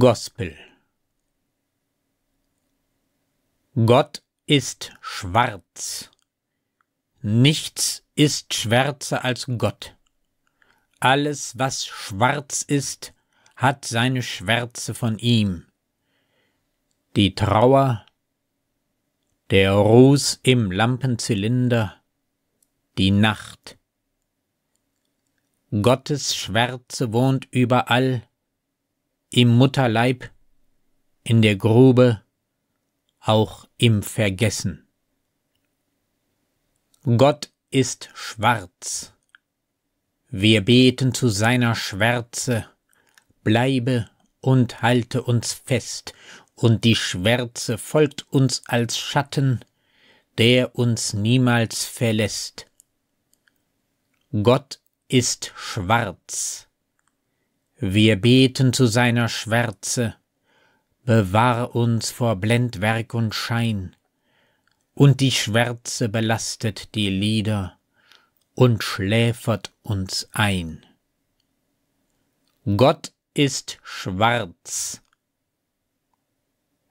Gospel Gott ist schwarz. Nichts ist schwärzer als Gott. Alles, was schwarz ist, hat seine Schwärze von ihm. Die Trauer, der Ruß im Lampenzylinder, die Nacht. Gottes Schwärze wohnt überall, im Mutterleib, in der Grube, auch im Vergessen. Gott ist schwarz. Wir beten zu seiner Schwärze, bleibe und halte uns fest, und die Schwärze folgt uns als Schatten, der uns niemals verlässt. Gott ist schwarz. Wir beten zu seiner Schwärze, bewahr uns vor Blendwerk und Schein, und die Schwärze belastet die Lieder und schläfert uns ein. Gott ist schwarz.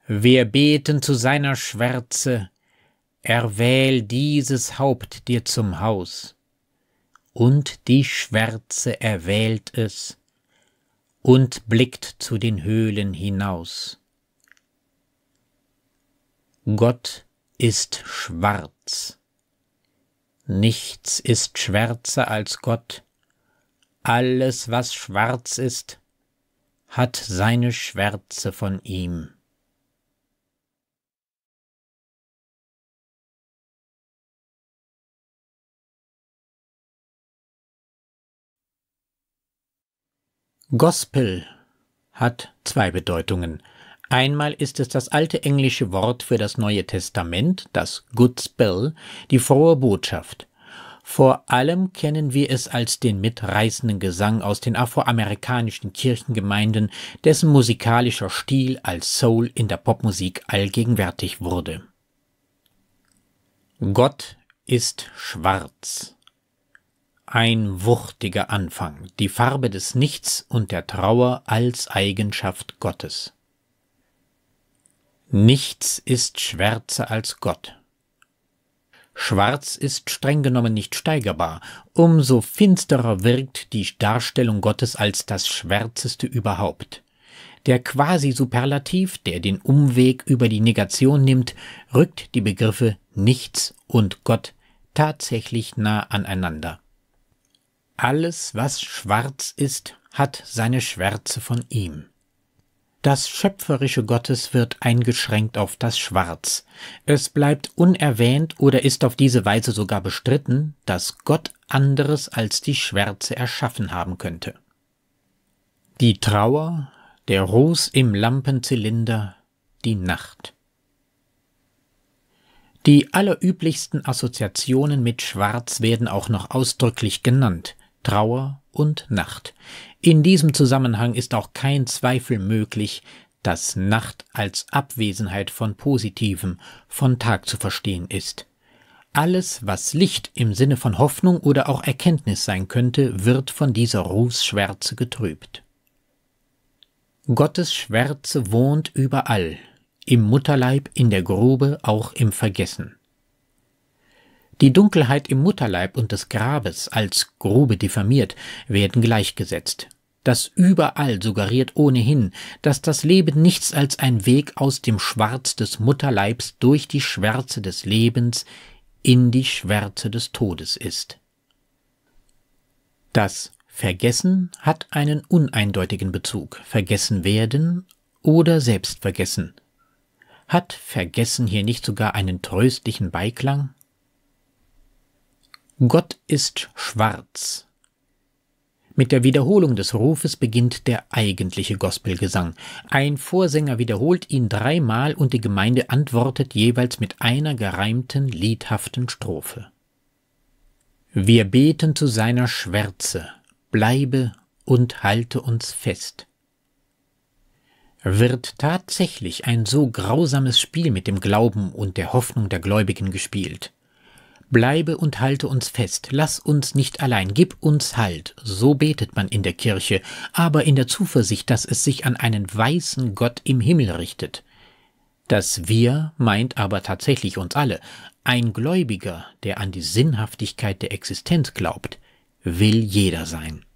Wir beten zu seiner Schwärze, erwähl dieses Haupt dir zum Haus. Und die Schwärze erwählt es und blickt zu den Höhlen hinaus. Gott ist schwarz. Nichts ist schwärzer als Gott. Alles, was schwarz ist, hat seine Schwärze von ihm. Gospel hat zwei Bedeutungen. Einmal ist es das alte englische Wort für das Neue Testament, das Good Spell, die frohe Botschaft. Vor allem kennen wir es als den mitreißenden Gesang aus den afroamerikanischen Kirchengemeinden, dessen musikalischer Stil als Soul in der Popmusik allgegenwärtig wurde. Gott ist schwarz ein wuchtiger Anfang, die Farbe des Nichts und der Trauer als Eigenschaft Gottes. Nichts ist schwärzer als Gott. Schwarz ist streng genommen nicht steigerbar, umso finsterer wirkt die Darstellung Gottes als das Schwärzeste überhaupt. Der Quasi-Superlativ, der den Umweg über die Negation nimmt, rückt die Begriffe Nichts und Gott tatsächlich nah aneinander. Alles, was schwarz ist, hat seine Schwärze von ihm. Das Schöpferische Gottes wird eingeschränkt auf das Schwarz. Es bleibt unerwähnt oder ist auf diese Weise sogar bestritten, dass Gott anderes als die Schwärze erschaffen haben könnte. Die Trauer, der Ruß im Lampenzylinder, die Nacht. Die allerüblichsten Assoziationen mit Schwarz werden auch noch ausdrücklich genannt. Trauer und Nacht. In diesem Zusammenhang ist auch kein Zweifel möglich, dass Nacht als Abwesenheit von Positivem von Tag zu verstehen ist. Alles, was Licht im Sinne von Hoffnung oder auch Erkenntnis sein könnte, wird von dieser Rufsschwärze getrübt. Gottes Schwärze wohnt überall, im Mutterleib, in der Grube, auch im Vergessen. Die Dunkelheit im Mutterleib und des Grabes als Grube diffamiert werden gleichgesetzt. Das überall suggeriert ohnehin, dass das Leben nichts als ein Weg aus dem Schwarz des Mutterleibs durch die Schwärze des Lebens in die Schwärze des Todes ist. Das Vergessen hat einen uneindeutigen Bezug, vergessen werden oder selbst vergessen. Hat Vergessen hier nicht sogar einen tröstlichen Beiklang? Gott ist schwarz. Mit der Wiederholung des Rufes beginnt der eigentliche Gospelgesang. Ein Vorsänger wiederholt ihn dreimal und die Gemeinde antwortet jeweils mit einer gereimten, liedhaften Strophe. Wir beten zu seiner Schwärze, bleibe und halte uns fest. Wird tatsächlich ein so grausames Spiel mit dem Glauben und der Hoffnung der Gläubigen gespielt? Bleibe und halte uns fest, lass uns nicht allein, gib uns Halt. So betet man in der Kirche, aber in der Zuversicht, dass es sich an einen weißen Gott im Himmel richtet. Das Wir meint aber tatsächlich uns alle. Ein Gläubiger, der an die Sinnhaftigkeit der Existenz glaubt, will jeder sein.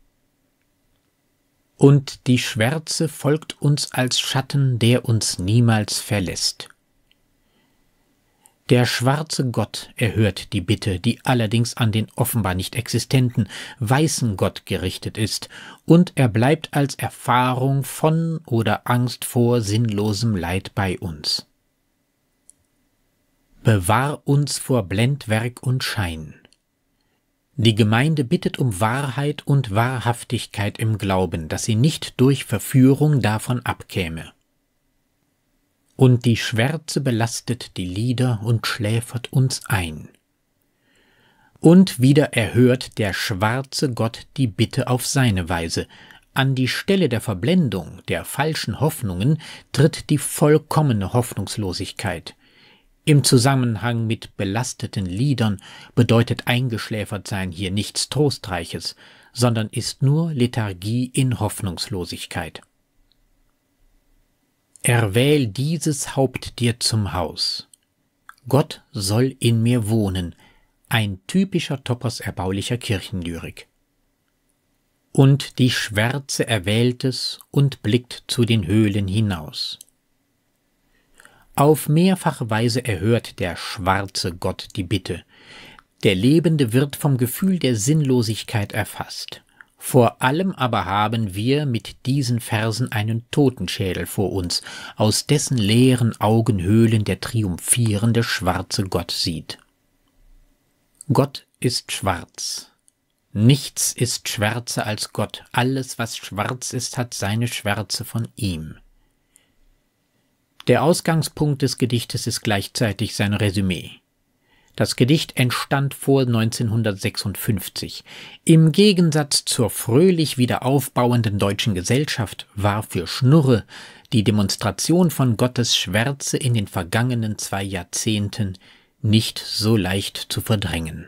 Und die Schwärze folgt uns als Schatten, der uns niemals verlässt. Der schwarze Gott erhört die Bitte, die allerdings an den offenbar nicht existenten weißen Gott gerichtet ist, und er bleibt als Erfahrung von oder Angst vor sinnlosem Leid bei uns. Bewahr uns vor Blendwerk und Schein. Die Gemeinde bittet um Wahrheit und Wahrhaftigkeit im Glauben, dass sie nicht durch Verführung davon abkäme und die Schwärze belastet die Lieder und schläfert uns ein. Und wieder erhört der schwarze Gott die Bitte auf seine Weise, an die Stelle der Verblendung, der falschen Hoffnungen tritt die vollkommene Hoffnungslosigkeit. Im Zusammenhang mit belasteten Liedern bedeutet eingeschläfert sein hier nichts Trostreiches, sondern ist nur Lethargie in Hoffnungslosigkeit. Erwähl dieses Haupt dir zum Haus. Gott soll in mir wohnen, ein typischer Topos erbaulicher Kirchenlyrik. Und die Schwärze erwählt es und blickt zu den Höhlen hinaus. Auf mehrfache Weise erhört der schwarze Gott die Bitte. Der Lebende wird vom Gefühl der Sinnlosigkeit erfasst. Vor allem aber haben wir mit diesen Versen einen Totenschädel vor uns, aus dessen leeren Augenhöhlen der triumphierende schwarze Gott sieht. Gott ist schwarz. Nichts ist schwärzer als Gott, alles, was schwarz ist, hat seine Schwärze von ihm. Der Ausgangspunkt des Gedichtes ist gleichzeitig sein Resümee. Das Gedicht entstand vor 1956. Im Gegensatz zur fröhlich wieder aufbauenden deutschen Gesellschaft war für Schnurre die Demonstration von Gottes Schwärze in den vergangenen zwei Jahrzehnten nicht so leicht zu verdrängen.